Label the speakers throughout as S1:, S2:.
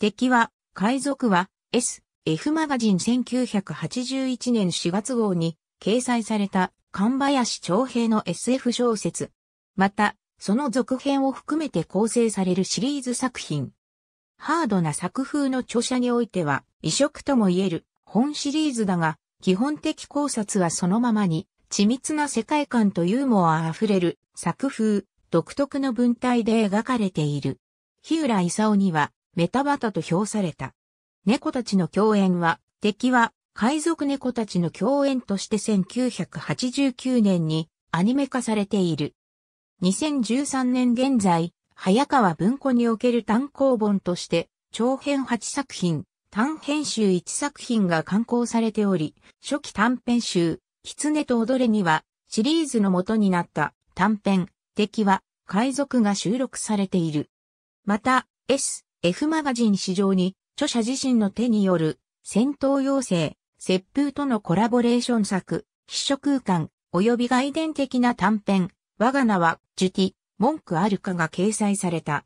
S1: 敵は、海賊は、S、F マガジン1981年4月号に掲載された、神林長平の SF 小説。また、その続編を含めて構成されるシリーズ作品。ハードな作風の著者においては、異色とも言える本シリーズだが、基本的考察はそのままに、緻密な世界観とユーモアあふれる作風、独特の文体で描かれている。日浦勲には、メタバタと評された。猫たちの共演は、敵は海賊猫たちの共演として1989年にアニメ化されている。2013年現在、早川文庫における単行本として、長編8作品、短編集1作品が刊行されており、初期短編集、狐と踊れには、シリーズの元になった短編、敵は、海賊が収録されている。また、S、F マガジン市場に著者自身の手による戦闘要請、接風とのコラボレーション作、必書空間、及び外伝的な短編、我が名は、ジュティ、文句あるかが掲載された。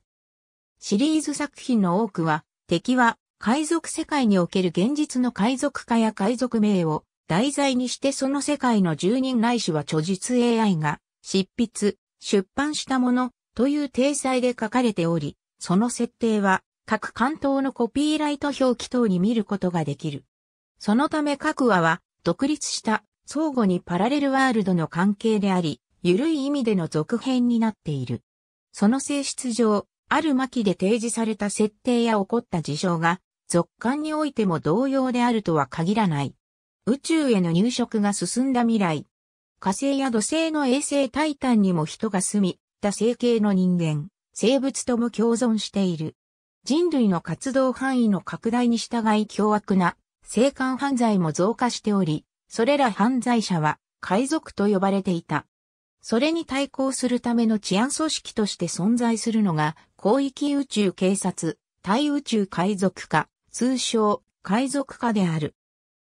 S1: シリーズ作品の多くは、敵は海賊世界における現実の海賊化や海賊名を題材にしてその世界の住人ないしは著述 AI が執筆、出版したものという体裁で書かれており、その設定は各関東のコピーライト表記等に見ることができる。そのため各話は独立した相互にパラレルワールドの関係であり、ゆるい意味での続編になっている。その性質上、ある巻で提示された設定や起こった事象が、続刊においても同様であるとは限らない。宇宙への入植が進んだ未来。火星や土星の衛星タイタンにも人が住み、多星系の人間。生物とも共存している。人類の活動範囲の拡大に従い凶悪な性感犯罪も増加しており、それら犯罪者は海賊と呼ばれていた。それに対抗するための治安組織として存在するのが、広域宇宙警察、対宇宙海賊課、通称、海賊課である。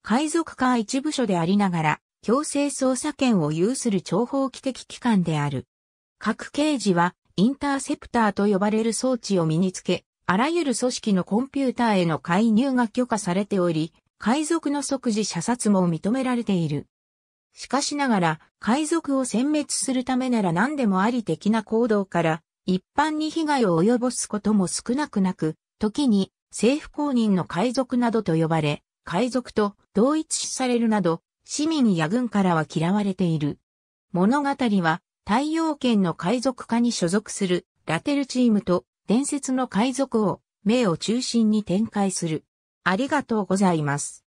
S1: 海賊課一部署でありながら、強制捜査権を有する諜報機的機関である。各刑事は、インターセプターと呼ばれる装置を身につけ、あらゆる組織のコンピューターへの介入が許可されており、海賊の即時射殺も認められている。しかしながら、海賊を殲滅するためなら何でもあり的な行動から、一般に被害を及ぼすことも少なくなく、時に政府公認の海賊などと呼ばれ、海賊と同一視されるなど、市民や軍からは嫌われている。物語は太陽圏の海賊家に所属するラテルチームと伝説の海賊王、名を中心に展開する。ありがとうございます。